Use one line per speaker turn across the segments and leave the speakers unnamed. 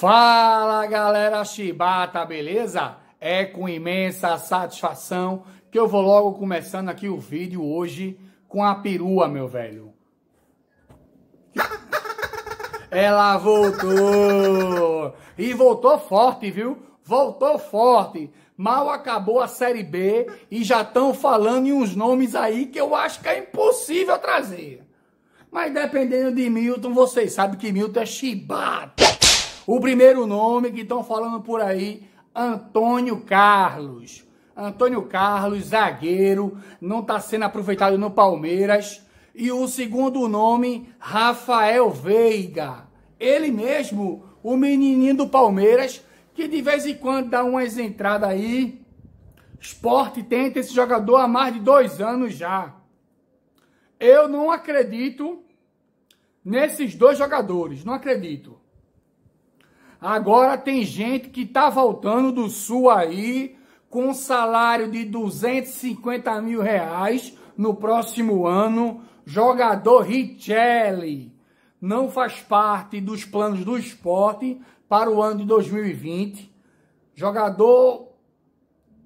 Fala galera Chibata, beleza? É com imensa satisfação que eu vou logo começando aqui o vídeo hoje com a perua, meu velho. Ela voltou! E voltou forte, viu? Voltou forte! Mal acabou a Série B e já estão falando em uns nomes aí que eu acho que é impossível trazer. Mas dependendo de Milton, vocês sabem que Milton é chibata. O primeiro nome que estão falando por aí, Antônio Carlos. Antônio Carlos, zagueiro, não está sendo aproveitado no Palmeiras. E o segundo nome, Rafael Veiga. Ele mesmo, o menininho do Palmeiras, que de vez em quando dá umas entradas aí. Esporte tenta esse jogador há mais de dois anos já. Eu não acredito nesses dois jogadores, não acredito. Agora tem gente que tá voltando do Sul aí com um salário de 250 mil reais no próximo ano. Jogador Richelli não faz parte dos planos do esporte para o ano de 2020. Jogador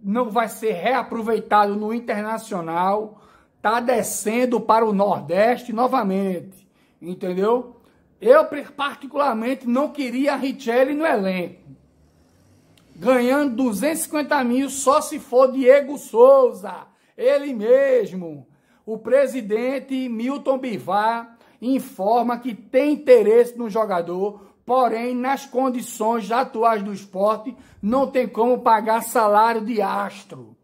não vai ser reaproveitado no internacional. Tá descendo para o Nordeste novamente. Entendeu? Eu, particularmente, não queria a Richelle no elenco. Ganhando 250 mil só se for Diego Souza. Ele mesmo. O presidente Milton Bivar informa que tem interesse no jogador, porém, nas condições atuais do esporte, não tem como pagar salário de astro.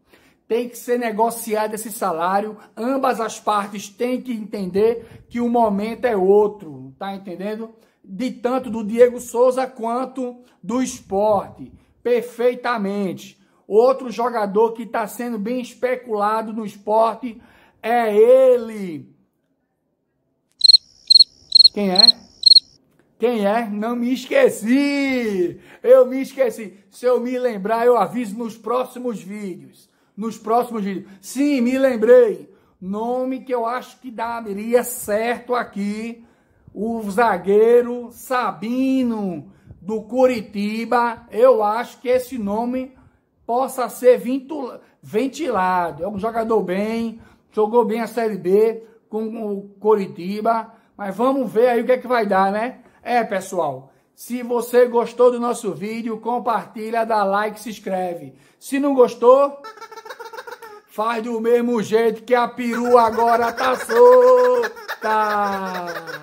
Tem que ser negociado esse salário, ambas as partes têm que entender que o momento é outro tá entendendo? De tanto do Diego Souza quanto do esporte. Perfeitamente. Outro jogador que está sendo bem especulado no esporte é ele. Quem é? Quem é? Não me esqueci! Eu me esqueci. Se eu me lembrar, eu aviso nos próximos vídeos. Nos próximos vídeos. Sim, me lembrei. Nome que eu acho que daria certo aqui o zagueiro Sabino do Curitiba, eu acho que esse nome possa ser ventilado. É um jogador bem, jogou bem a Série B com o Curitiba, mas vamos ver aí o que é que vai dar, né? É, pessoal, se você gostou do nosso vídeo, compartilha, dá like, se inscreve. Se não gostou, faz do mesmo jeito que a perua agora tá solta.